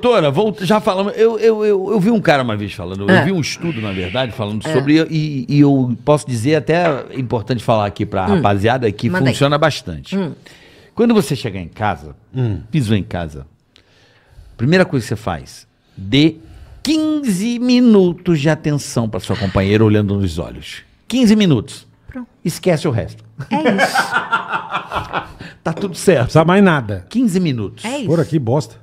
Doutora, vou, já falamos. Eu, eu, eu, eu, vi um cara uma vez falando, eu é. vi um estudo, na verdade, falando é. sobre. E, e, eu posso dizer, até é importante falar aqui pra hum. rapaziada, que funciona bastante. Hum. Quando você chegar em casa, hum. pisou em casa, primeira coisa que você faz, dê 15 minutos de atenção para sua companheira olhando nos olhos. 15 minutos. Pronto. Esquece o resto. É isso. tá tudo certo. Não precisa mais nada. 15 minutos. É isso. Por aqui, bosta.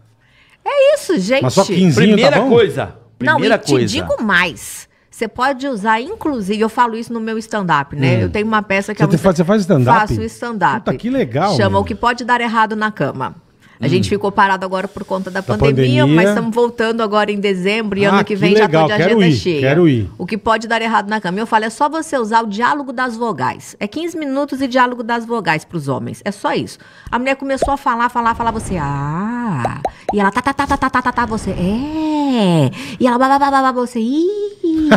É isso, gente. Mas só 15 tá Primeira tá coisa. Primeira Não, e coisa. te digo mais. Você pode usar, inclusive, eu falo isso no meu stand-up, né? Hum. Eu tenho uma peça que é você é Faz, você faz stand-up? Faço stand-up. Puta, que legal. Chama meu. O Que Pode Dar Errado na Cama. A hum. gente ficou parado agora por conta da, da pandemia, pandemia, mas estamos voltando agora em dezembro e ah, ano que vem que tá legal. já estou de agenda quero ir, cheia. Quero ir. O que pode dar errado na cama. Eu falo, é só você usar o diálogo das vogais. É 15 minutos de diálogo das vogais para os homens. É só isso. A mulher começou a falar, falar, falar, você. Ah. E ela tá, tá, tá, tá, tá, tá, tá, tá, você. É. E ela, babá, babá, você. Ih. E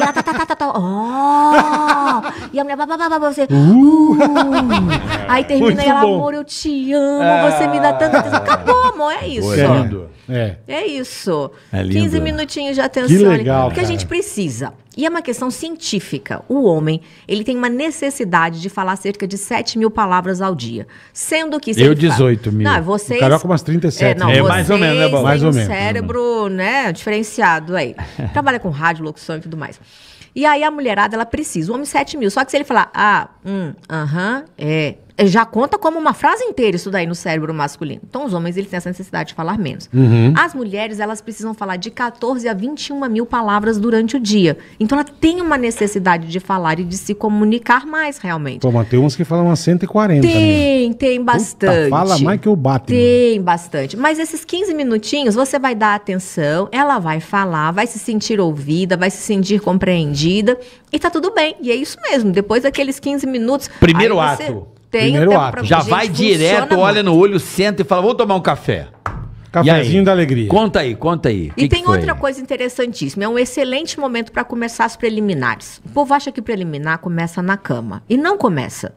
ela, tá, tá, tá, tá, tá. Ó. E a mulher, blá, blá, blá, blá, você. Uh. Aí termina Muito e ela, bom. amor, eu te amo, ah. você me dá tanta atenção. Acabou, amor, é isso. É lindo. É. é isso. É lindo. 15 minutinhos de atenção. Que legal, porque cara. a gente precisa. E é uma questão científica. O homem, ele tem uma necessidade de falar cerca de 7 mil palavras ao dia. Sendo que... Eu 18 fala... mil. Não, vocês... O Carioca umas 37. É, não, é mais ou menos, É né, Bob? Mais ou um menos. cérebro, né, diferenciado aí. Trabalha com rádio, locução e tudo mais. E aí a mulherada, ela precisa. O homem 7 mil. Só que se ele falar, ah, hum, aham, uh -huh, é, já conta como uma frase inteira isso daí no cérebro masculino. Então, os homens, eles têm essa necessidade de falar menos. Uhum. As mulheres, elas precisam falar de 14 a 21 mil palavras durante o dia. Então, ela tem uma necessidade de falar e de se comunicar mais, realmente. Pô, mas tem uns que falam umas 140 Tem, mesmo. tem bastante. Puta, fala mais que o bato. Tem bastante. Mas esses 15 minutinhos, você vai dar atenção, ela vai falar, vai se sentir ouvida, vai se sentir compreendida e tá tudo bem. E é isso mesmo. Depois daqueles 15 minutos... Primeiro ato tem Primeiro tempo ato. pra Já vai direto, olha no olho, senta e fala: vou tomar um café. Cafézinho da alegria. Conta aí, conta aí. E que tem que outra coisa interessantíssima. É um excelente momento para começar as preliminares. O povo acha que preliminar começa na cama. E não começa.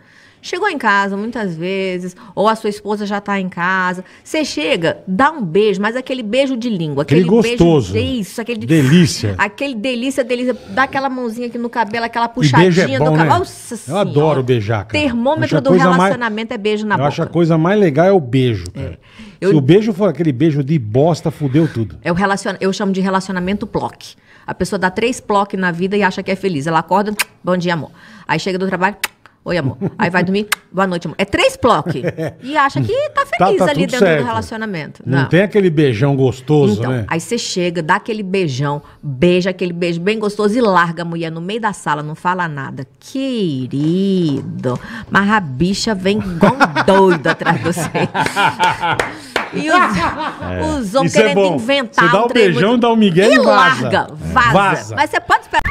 Chegou em casa muitas vezes, ou a sua esposa já está em casa. Você chega, dá um beijo, mas aquele beijo de língua, aquele, aquele gostoso, beijo isso, aquele delícia. Aquele delícia, delícia, dá aquela mãozinha aqui no cabelo, aquela é puxadinha é bom, do cabelo. Né? Nossa Eu adoro beijar, cara. Termômetro do relacionamento mais... é beijo na Eu boca. Eu acho a coisa mais legal é o beijo, cara. É. Eu... Se o beijo for aquele beijo de bosta, fudeu tudo. Eu, é relacion... Eu chamo de relacionamento plock. A pessoa dá três plock na vida e acha que é feliz. Ela acorda, bom dia, amor. Aí chega do trabalho, Oi, amor. Aí vai dormir, boa noite, amor. É três bloques. E acha que tá feliz tá, tá ali dentro certo. do relacionamento. Não. não. tem aquele beijão gostoso, então, né? Aí você chega, dá aquele beijão, beija aquele beijo bem gostoso e larga a mulher no meio da sala, não fala nada. Querido, mas a bicha vem igual doida atrás de você. E os, é. os homens é querendo é inventar. Você dá um, beijão, muito... dá um Miguel e, e vaza. larga, vaza. vaza. Mas você pode esperar.